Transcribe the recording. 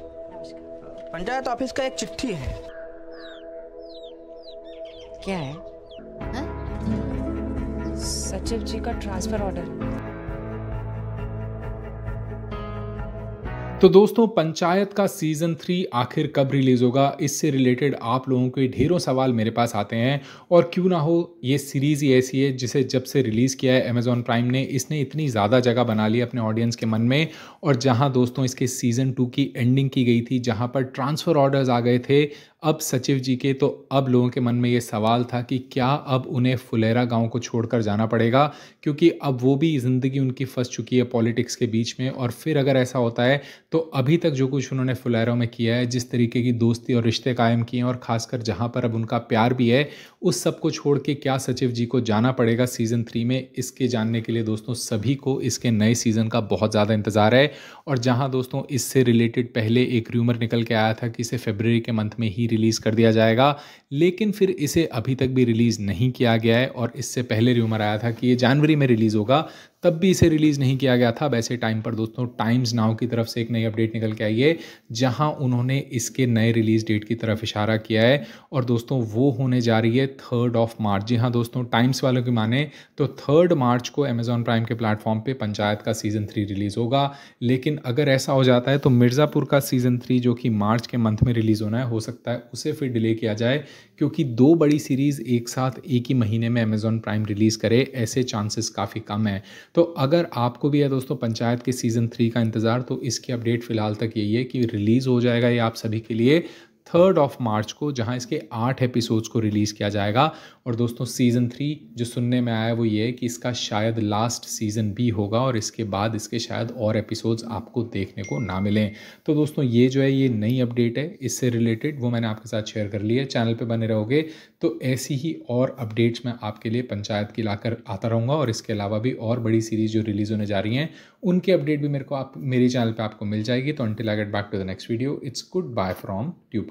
नमस्ते नमस्कार पंचायत ऑफिस का एक चिट्ठी है क्या है सचिव जी का ट्रांसफर ऑर्डर तो दोस्तों पंचायत का सीज़न थ्री आखिर कब रिलीज़ होगा इससे रिलेटेड आप लोगों के ढेरों सवाल मेरे पास आते हैं और क्यों ना हो ये सीरीज़ ही ऐसी है जिसे जब से रिलीज़ किया है अमेजोन प्राइम ने इसने इतनी ज़्यादा जगह बना ली अपने ऑडियंस के मन में और जहाँ दोस्तों इसके सीज़न टू की एंडिंग की गई थी जहाँ पर ट्रांसफ़र ऑर्डर्स आ गए थे अब सचिव जी के तो अब लोगों के मन में ये सवाल था कि क्या अब उन्हें फुलेरा गांव को छोड़कर जाना पड़ेगा क्योंकि अब वो भी ज़िंदगी उनकी फंस चुकी है पॉलिटिक्स के बीच में और फिर अगर ऐसा होता है तो अभी तक जो कुछ उन्होंने फुलेरा में किया है जिस तरीके की दोस्ती और रिश्ते कायम किए हैं और ख़ासकर जहाँ पर अब उनका प्यार भी है उस सब को छोड़ के क्या सचिव जी को जाना पड़ेगा सीज़न थ्री में इसके जानने के लिए दोस्तों सभी को इसके नए सीज़न का बहुत ज़्यादा इंतज़ार है और जहाँ दोस्तों इससे रिलेटेड पहले एक र्यूमर निकल के आया था कि इसे फेबररी के मंथ में ही रिलीज़ कर दिया जाएगा लेकिन फिर इसे अभी तक भी रिलीज़ नहीं किया गया है और इससे पहले र्यूमर आया था कि ये जनवरी में रिलीज़ होगा तब भी इसे रिलीज़ नहीं किया गया था वैसे टाइम पर दोस्तों टाइम्स नाउ की तरफ से एक नई अपडेट निकल के आई है जहां उन्होंने इसके नए रिलीज़ डेट की तरफ इशारा किया है और दोस्तों वो होने जा रही है थर्ड ऑफ मार्च जी हाँ दोस्तों टाइम्स वालों की माने तो थर्ड मार्च को अमेज़ॉन प्राइम के प्लेटफॉर्म पर पंचायत का सीज़न थ्री रिलीज़ होगा लेकिन अगर ऐसा हो जाता है तो मिर्ज़ापुर का सीज़न थ्री जो कि मार्च के मंथ में रिलीज़ होना है हो सकता है उसे फिर डिले किया जाए क्योंकि दो बड़ी सीरीज़ एक साथ एक ही महीने में अमेज़ॉन प्राइम रिलीज़ करे ऐसे चांसेस काफ़ी कम है तो अगर आपको भी है दोस्तों पंचायत के सीज़न थ्री का इंतज़ार तो इसकी अपडेट फ़िलहाल तक यही है कि रिलीज़ हो जाएगा ये आप सभी के लिए थर्ड ऑफ मार्च को जहाँ इसके आठ एपिसोड्स को रिलीज़ किया जाएगा और दोस्तों सीज़न थ्री जो सुनने में आया वो ये है कि इसका शायद लास्ट सीज़न भी होगा और इसके बाद इसके शायद और एपिसोड्स आपको देखने को ना मिलें तो दोस्तों ये जो है ये नई अपडेट है इससे रिलेटेड वो मैंने आपके साथ शेयर कर लिया है चैनल पर बने रहोगे तो ऐसी ही और अपडेट्स मैं आपके लिए पंचायत की लाकर आता रहूँगा और इसके अलावा भी और बड़ी सीरीज़ जो रिलीज़ होने जा रही हैं उनके अपडेट भी मेरे को आप मेरे चैनल पर आपको मिल जाएगी तो until I get back to the next video it's good bye from tube